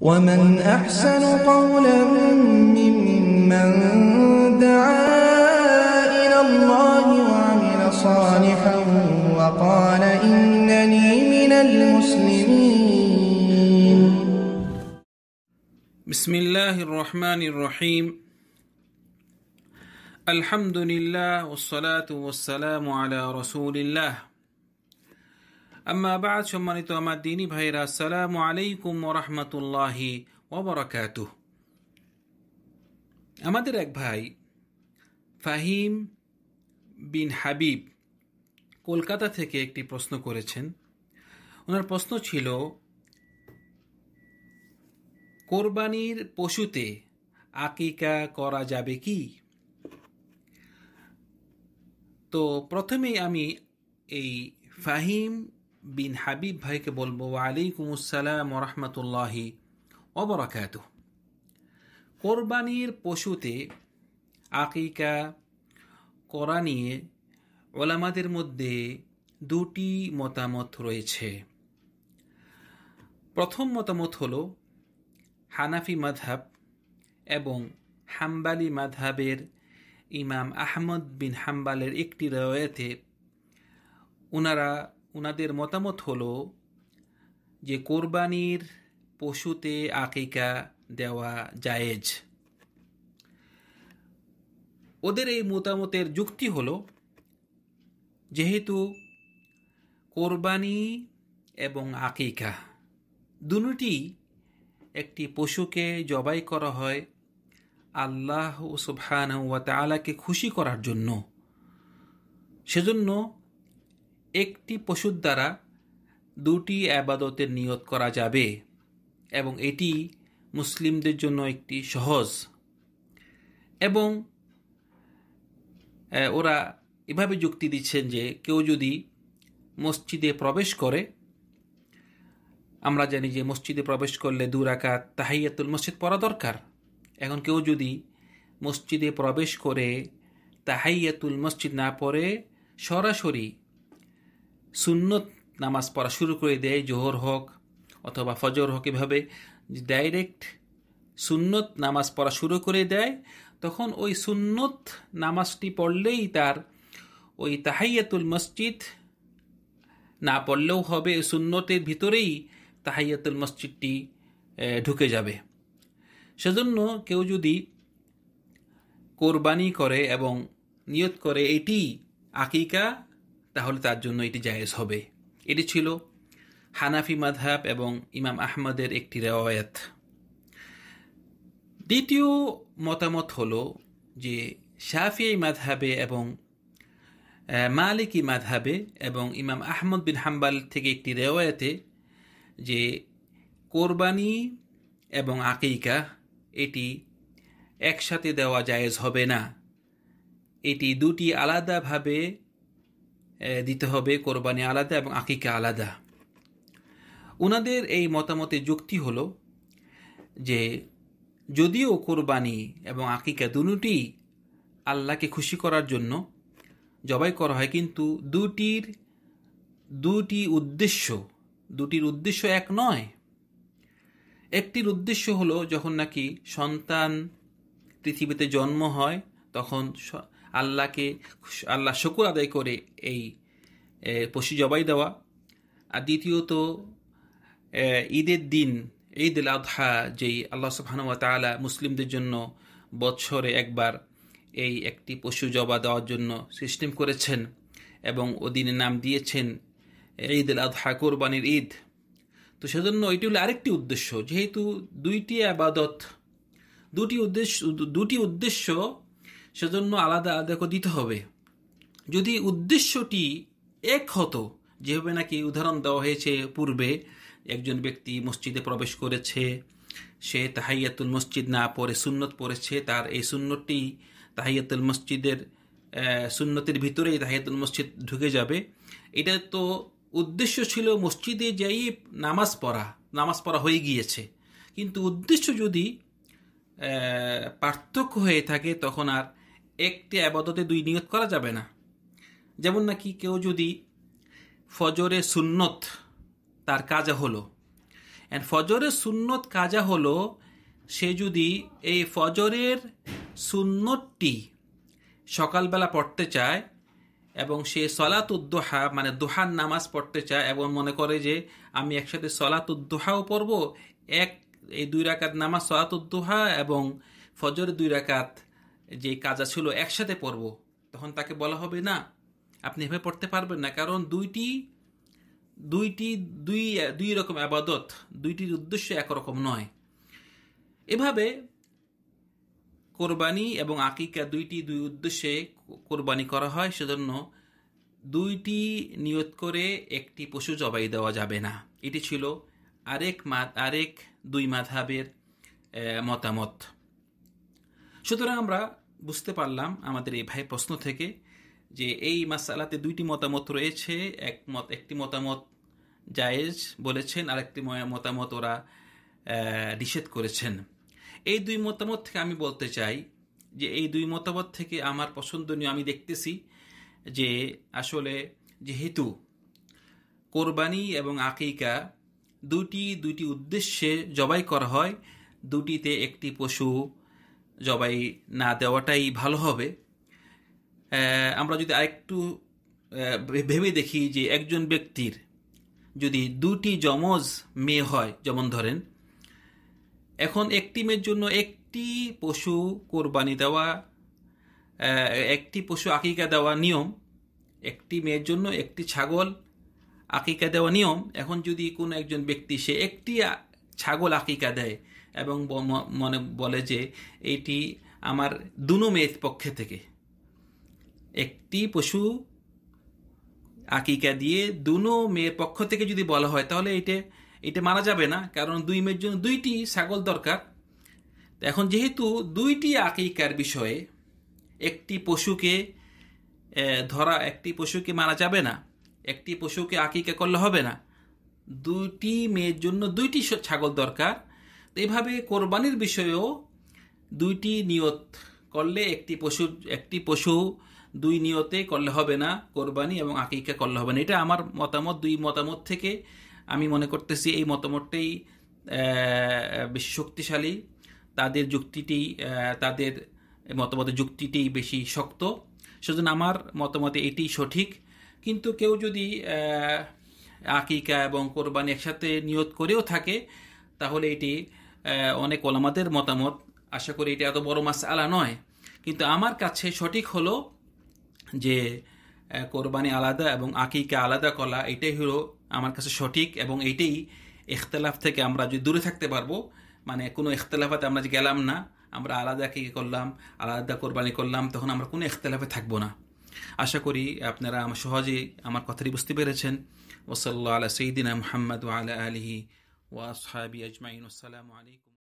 ومن أحسن قولا ممن دعا إلى الله وعمل صالحا وقال إنني من المسلمين بسم الله الرحمن الرحيم الحمد لله والصلاة والسلام على رسول الله আম্মা আবাদ সম্মানিত আমার দিনী ভাইরা আসসালামু আলাইকুম ওরহমতুল্লাহি ওবরাকাত আমাদের এক ভাই ফাহিম বিন হাবিব কলকাতা থেকে একটি প্রশ্ন করেছেন ওনার প্রশ্ন ছিল কোরবানির পশুতে আকিকা করা যাবে কি তো প্রথমেই আমি এই ফাহিম বিন হাবিব ভাইকে বলবো আলাইকুম আসসালাম রহমতুল্লাহি অবরাকাত কোরবানির পশুতে আকিকা করা নিয়ে ওলামাদের মধ্যে দুটি মতামত রয়েছে প্রথম মতামত হল হানাফি মাধাব এবং হাম্বালি মাধাবের ইমাম আহমদ বিন হাম্বালের একটি রয়েতে ওনারা ওনাদের মতামত হলো যে কোরবানির পশুতে আকিকা দেওয়া জায়েজ ওদের এই মতামতের যুক্তি হলো যেহেতু কোরবানি এবং আকিকা দুটি একটি পশুকে জবাই করা হয় আল্লাহ সুবহান ওয়া তালাকে খুশি করার জন্য সেজন্য একটি পশুর দ্বারা দুটি আবাদতের নিয়ত করা যাবে এবং এটি মুসলিমদের জন্য একটি সহজ এবং ওরা এভাবে যুক্তি দিচ্ছেন যে কেউ যদি মসজিদে প্রবেশ করে আমরা জানি যে মসজিদে প্রবেশ করলে দু রাকাত তাহাইয়াতুল মসজিদ পড়া দরকার এখন কেউ যদি মসজিদে প্রবেশ করে তাহাইয়াতুল মসজিদ না পড়ে সরাসরি সুন্নত নামাজ পড়া শুরু করে দেয় জোহর হোক অথবা ফজর হোক এভাবে ডাইরেক্ট সুন্নত নামাজ পড়া শুরু করে দেয় তখন ওই সুন্নত নামাজটি পড়লেই তার ওই তাহাইয়াতুল মসজিদ না পড়লেও হবে সুন্নতের ভিতরেই তাহাইয়াতুল মসজিদটি ঢুকে যাবে সেজন্য কেউ যদি কোরবানি করে এবং নিয়ত করে এটি আকিকা তাহলে তার জন্য এটি জায়েজ হবে এটি ছিল হানাফি মাধাব এবং ইমাম আহমদের একটি রেওয়ায়ত দ্বিতীয় মতামত হল যে শাফিয়াই মাধাবে এবং মালিকি মাধাবে এবং ইমাম আহমদ বিন হাম্বাল থেকে একটি রেওয়ায়তে যে কোরবানি এবং আকিকা এটি একসাথে দেওয়া জায়েজ হবে না এটি দুটি আলাদাভাবে দিতে হবে কোরবানি আলাদা এবং আকিকা আলাদা ওনাদের এই মতামতের যুক্তি হলো যে যদিও কোরবানি এবং আকিকা দুটি আল্লাহকে খুশি করার জন্য জবাই করা হয় কিন্তু দুটির দুটি উদ্দেশ্য দুটির উদ্দেশ্য এক নয় একটির উদ্দেশ্য হলো যখন নাকি সন্তান পৃথিবীতে জন্ম হয় তখন আল্লাহকে আল্লাহ শকুর আদায় করে এই পশু জবাই দেওয়া আর দ্বিতীয়ত ঈদের দিন ঈদ উল আধা যেই আল্লাহ সুফানুয়া তালা মুসলিমদের জন্য বছরে একবার এই একটি পশু জবা দেওয়ার জন্য সিস্টেম করেছেন এবং ওদিনে নাম দিয়েছেন ঈদ উল আধা কোরবানির ঈদ তো সেজন্য এটি হলো আরেকটি উদ্দেশ্য যেহেতু দুইটি আবাদত দুটি উদ্দেশ্য দুটি উদ্দেশ্য সেজন্য আলাদা দেখো দিতে হবে যদি উদ্দেশ্যটি এক হতো যেভাবে নাকি উদাহরণ দেওয়া হয়েছে পূর্বে একজন ব্যক্তি মসজিদে প্রবেশ করেছে সে তাহাইয়াতুল মসজিদ না পড়ে সুন্নত পড়েছে তার এই সুন্নতটি তাহাইয়াতুল মসজিদের সুন্নতির ভিতরেই তাহিয়াতুল মসজিদ ঢুকে যাবে এটা তো উদ্দেশ্য ছিল মসজিদে যাই নামাজ পড়া নামাজ পড়া হয়ে গিয়েছে কিন্তু উদ্দেশ্য যদি পার্থক্য হয়ে থাকে তখন আর একটি আবাদতে দুই নিয়ত করা যাবে না যেমন নাকি কেউ যদি ফজরে সুন্নত তার কাজা হলো অ্যান্ড ফজরের সুন্নত কাজা হলো সে যদি এই ফজরের সুন্নতটি সকালবেলা পড়তে চায় এবং সে সলাত উদ্দোহা মানে দোহার নামাজ পড়তে চায় এবং মনে করে যে আমি একসাথে সলাত উদ্দোহাও পড়ব এক এই দুই রাকাত নামাজ সলাত উদ্দোহা এবং ফজর দুই রাকাত যে কাজা ছিল একসাথে পড়ব তখন তাকে বলা হবে না আপনি এভাবে পড়তে পারবেন না কারণ দুইটি দুইটি দুই দুই রকম আবাদত দুইটির উদ্দেশ্য একরকম নয় এভাবে কোরবানি এবং আকিকা দুইটি দুই উদ্দেশ্যে কোরবানি করা হয় সেজন্য দুইটি নিয়ত করে একটি পশু জবাই দেওয়া যাবে না এটি ছিল আরেক মা আরেক দুই মাধাবের মতামত সুতরাং আমরা বুঝতে পারলাম আমাদের এই ভাই প্রশ্ন থেকে যে এই মাসালাতে দুইটি মতামত রয়েছে এক মত একটি মতামত জায়েজ বলেছেন আর একটি মতামত ওরা নিষেধ করেছেন এই দুই মতামত থেকে আমি বলতে চাই যে এই দুই মতামত থেকে আমার পছন্দনীয় আমি দেখতেছি যে আসলে যেহেতু কোরবানি এবং আকিকা দুটি দুটি উদ্দেশ্যে জবাই করা হয় দুটিতে একটি পশু জবাই না দেওয়াটাই ভালো হবে আমরা যদি আরেকটু ভেবে দেখি যে একজন ব্যক্তির যদি দুটি যমজ মেয়ে হয় যেমন ধরেন এখন একটি মেয়ের জন্য একটি পশু কোরবানি দেওয়া একটি পশু আকিকা দেওয়া নিয়ম একটি মেয়ের জন্য একটি ছাগল আকিকা দেওয়া নিয়ম এখন যদি কোনো একজন ব্যক্তি সে একটি ছাগল আকিকা দেয় এবং মনে বলে যে এটি আমার দুনো মেয়ের পক্ষে থেকে একটি পশু আকিকা দিয়ে দুনো মেয়ের পক্ষ থেকে যদি বলা হয় তাহলে এটা এটা মারা যাবে না কারণ দুই মেয়ের জন্য দুইটি ছাগল দরকার এখন যেহেতু দুইটি আকিকার বিষয়ে একটি পশুকে ধরা একটি পশুকে মারা যাবে না একটি পশুকে আকিকা করলে হবে না দুইটি মেয়ের জন্য দুইটি ছাগল দরকার তো এইভাবে কোরবানির বিষয়েও দুইটি নিয়ত করলে একটি পশু একটি পশু দুই নিয়তে করলে হবে না কোরবানি এবং আকিকা করলে হবে না এটা আমার মতামত দুই মতামত থেকে আমি মনে করতেছি এই মতামতটাই বেশি শক্তিশালী তাদের যুক্তিটি তাদের মতামতের যুক্তিটি বেশি শক্ত সেজন্য আমার মতামতে এটি সঠিক কিন্তু কেউ যদি আকিকা এবং কোরবানি একসাথে নিয়ত করেও থাকে তাহলে এটি অনেক ওলামাদের মতামত আশা করি এটি এত বড় মাস আলা নয় কিন্তু আমার কাছে সঠিক হলো যে কোরবানি আলাদা এবং আকিকা আলাদা কলা এটাই হলো আমার কাছে সঠিক এবং এইটাই ইখতলাফ থেকে আমরা যদি দূরে থাকতে পারবো মানে কোনো ইখতলাফাতে আমরা যে গেলাম না আমরা আলাদা কী করলাম আলাদা কোরবানি করলাম তখন আমরা কোনো ইখতলাফে থাকবো না আশা করি আপনারা আমার সহজেই আমার কথাটি বুঝতে পেরেছেন وصلى الله على سيدنا محمد وعلى آله وأصحابه أجمعين والسلام عليكم